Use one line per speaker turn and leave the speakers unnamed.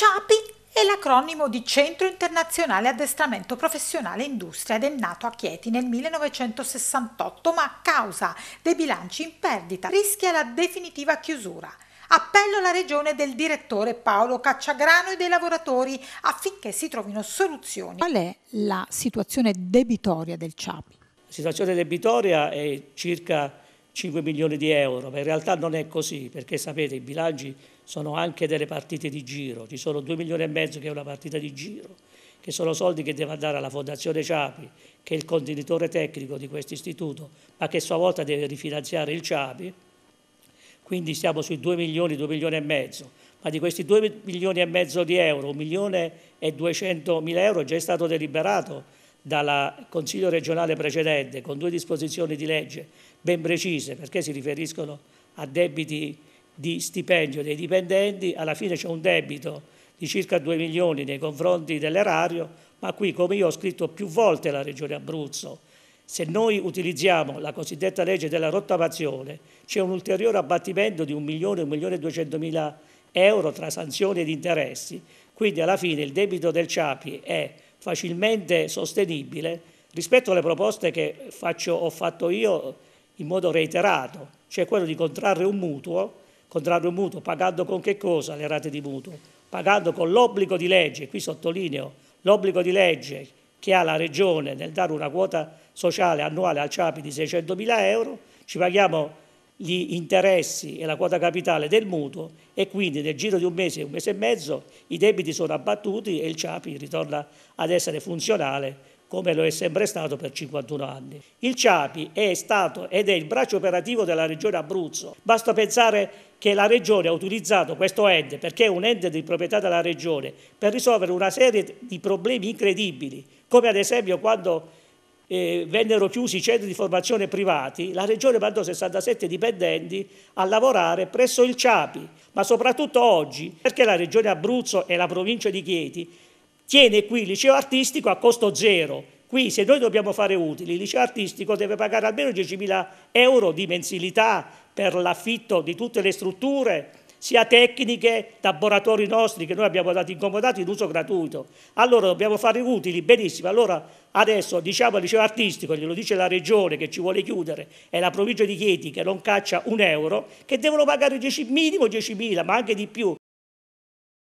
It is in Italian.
CIAPI è l'acronimo di Centro Internazionale Addestramento Professionale Industria ed è nato a Chieti nel 1968 ma a causa dei bilanci in perdita rischia la definitiva chiusura. Appello alla regione del direttore Paolo Cacciagrano e dei lavoratori affinché si trovino soluzioni. Qual è la situazione debitoria del CIAPI?
La situazione debitoria è circa 5 milioni di euro, ma in realtà non è così, perché sapete i bilanci sono anche delle partite di giro, ci sono 2 milioni e mezzo che è una partita di giro, che sono soldi che deve andare alla Fondazione Ciapi, che è il contenitore tecnico di questo istituto, ma che a sua volta deve rifinanziare il Ciapi, quindi siamo sui 2 milioni, 2 milioni e mezzo, ma di questi 2 milioni e mezzo di euro, 1 milione e 200 mila euro già è stato deliberato dal Consiglio regionale precedente con due disposizioni di legge ben precise perché si riferiscono a debiti di stipendio dei dipendenti, alla fine c'è un debito di circa 2 milioni nei confronti dell'erario, ma qui come io ho scritto più volte alla Regione Abruzzo, se noi utilizziamo la cosiddetta legge della rottamazione c'è un ulteriore abbattimento di 1 milione, 1 milione e 200 mila euro tra sanzioni ed interessi, quindi alla fine il debito del CIAPI è facilmente sostenibile rispetto alle proposte che faccio, ho fatto io in modo reiterato, cioè quello di contrarre un mutuo, contrarre un mutuo pagando con che cosa le rate di mutuo? Pagando con l'obbligo di legge, qui sottolineo l'obbligo di legge che ha la Regione nel dare una quota sociale annuale al CIAPI di 600 mila euro, ci paghiamo gli interessi e la quota capitale del mutuo e quindi nel giro di un mese, un mese e mezzo, i debiti sono abbattuti e il CIAPI ritorna ad essere funzionale come lo è sempre stato per 51 anni. Il CIAPI è stato ed è il braccio operativo della Regione Abruzzo. Basta pensare che la Regione ha utilizzato questo ente, perché è un ente di proprietà della Regione, per risolvere una serie di problemi incredibili, come ad esempio quando eh, vennero chiusi i centri di formazione privati, la Regione mandò 67 dipendenti a lavorare presso il CIAPI, ma soprattutto oggi, perché la Regione Abruzzo e la provincia di Chieti tiene qui il liceo artistico a costo zero. Qui se noi dobbiamo fare utili, il liceo artistico deve pagare almeno 10.000 euro di mensilità per l'affitto di tutte le strutture, sia tecniche, laboratori nostri che noi abbiamo dato incomodati in uso gratuito. Allora dobbiamo fare utili, benissimo. Allora adesso diciamo al liceo artistico, glielo dice la regione che ci vuole chiudere è la provincia di Chieti che non caccia un euro, che devono pagare 10, minimo 10.000 ma anche di più